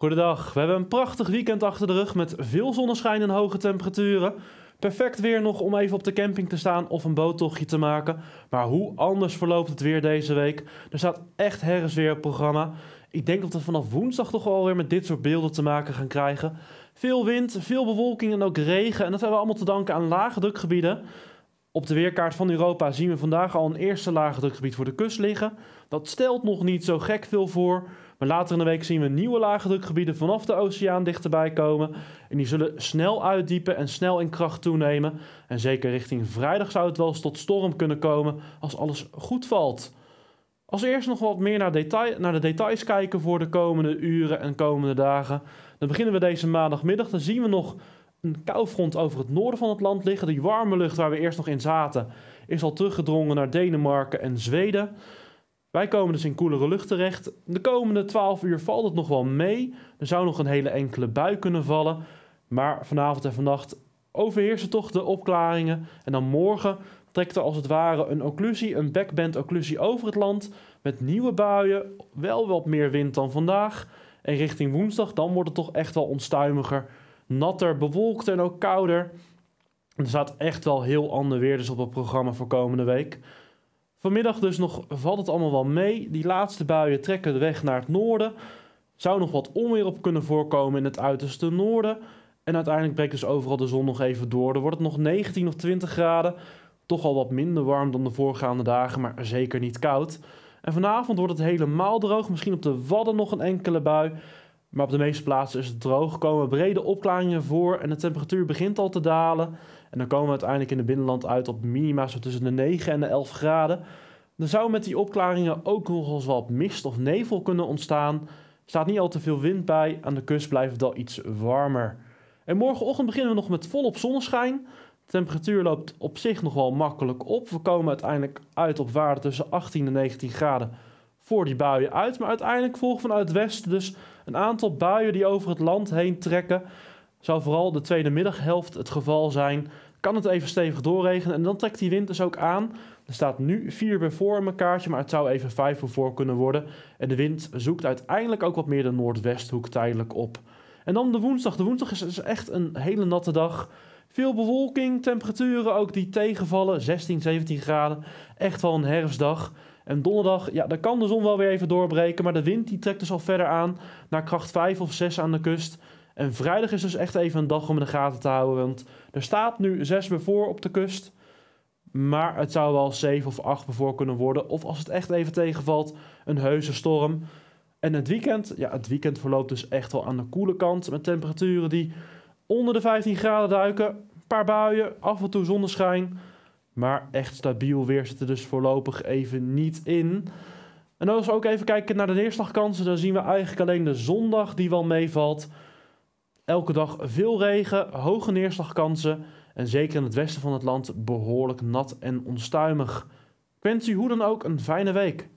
Goedendag, we hebben een prachtig weekend achter de rug met veel zonneschijn en hoge temperaturen. Perfect weer nog om even op de camping te staan of een boottochtje te maken. Maar hoe anders verloopt het weer deze week? Er staat echt herres weer op programma. Ik denk dat we vanaf woensdag toch alweer met dit soort beelden te maken gaan krijgen. Veel wind, veel bewolking en ook regen. En dat hebben we allemaal te danken aan lage drukgebieden. Op de weerkaart van Europa zien we vandaag al een eerste lage drukgebied voor de kust liggen. Dat stelt nog niet zo gek veel voor. Maar later in de week zien we nieuwe lage drukgebieden vanaf de oceaan dichterbij komen. En die zullen snel uitdiepen en snel in kracht toenemen. En zeker richting vrijdag zou het wel eens tot storm kunnen komen als alles goed valt. Als we eerst nog wat meer naar, detail, naar de details kijken voor de komende uren en komende dagen. Dan beginnen we deze maandagmiddag. Dan zien we nog een koufront over het noorden van het land liggen. Die warme lucht waar we eerst nog in zaten is al teruggedrongen naar Denemarken en Zweden. Wij komen dus in koelere lucht terecht. De komende 12 uur valt het nog wel mee. Er zou nog een hele enkele bui kunnen vallen. Maar vanavond en vannacht overheersen toch de opklaringen. En dan morgen trekt er als het ware een occlusie, een backband occlusie over het land. Met nieuwe buien, wel wat meer wind dan vandaag. En richting woensdag, dan wordt het toch echt wel onstuimiger. Natter, bewolkt en ook kouder. Er staat echt wel heel ander weer dus op het programma voor komende week. Vanmiddag dus nog valt het allemaal wel mee. Die laatste buien trekken de weg naar het noorden. Zou nog wat onweer op kunnen voorkomen in het uiterste noorden. En uiteindelijk breekt dus overal de zon nog even door. Dan wordt het nog 19 of 20 graden. Toch al wat minder warm dan de voorgaande dagen, maar zeker niet koud. En vanavond wordt het helemaal droog. Misschien op de Wadden nog een enkele bui. Maar op de meeste plaatsen is het droog, komen brede opklaringen voor en de temperatuur begint al te dalen. En dan komen we uiteindelijk in het binnenland uit op minima zo tussen de 9 en de 11 graden. Dan zou met die opklaringen ook nog eens wat mist of nevel kunnen ontstaan. Er staat niet al te veel wind bij, aan de kust blijft het al iets warmer. En morgenochtend beginnen we nog met volop zonneschijn. De temperatuur loopt op zich nog wel makkelijk op. We komen uiteindelijk uit op waarden tussen 18 en 19 graden voor die buien uit. Maar uiteindelijk volgen vanuit het westen dus een aantal buien die over het land heen trekken. Zou vooral de tweede middaghelft het geval zijn. Kan het even stevig doorregenen en dan trekt die wind dus ook aan. Er staat nu 4 bij voor in mijn kaartje, maar het zou even 5 bij voor kunnen worden. En de wind zoekt uiteindelijk ook wat meer de noordwesthoek tijdelijk op. En dan de woensdag. De woensdag is echt een hele natte dag. Veel bewolking, temperaturen ook die tegenvallen, 16, 17 graden. Echt wel een herfstdag. En donderdag, ja, dan kan de zon wel weer even doorbreken. Maar de wind die trekt dus al verder aan naar kracht 5 of 6 aan de kust. En vrijdag is dus echt even een dag om in de gaten te houden. Want er staat nu 6 voor op de kust. Maar het zou wel 7 of 8 bevoor kunnen worden. Of als het echt even tegenvalt, een heuse storm. En het weekend, ja, het weekend verloopt dus echt wel aan de koele kant. Met temperaturen die onder de 15 graden duiken. Een paar buien, af en toe zonneschijn. Maar echt stabiel weer zit er dus voorlopig even niet in. En als we ook even kijken naar de neerslagkansen, dan zien we eigenlijk alleen de zondag die wel meevalt. Elke dag veel regen, hoge neerslagkansen en zeker in het westen van het land behoorlijk nat en onstuimig. Ik wens u hoe dan ook een fijne week.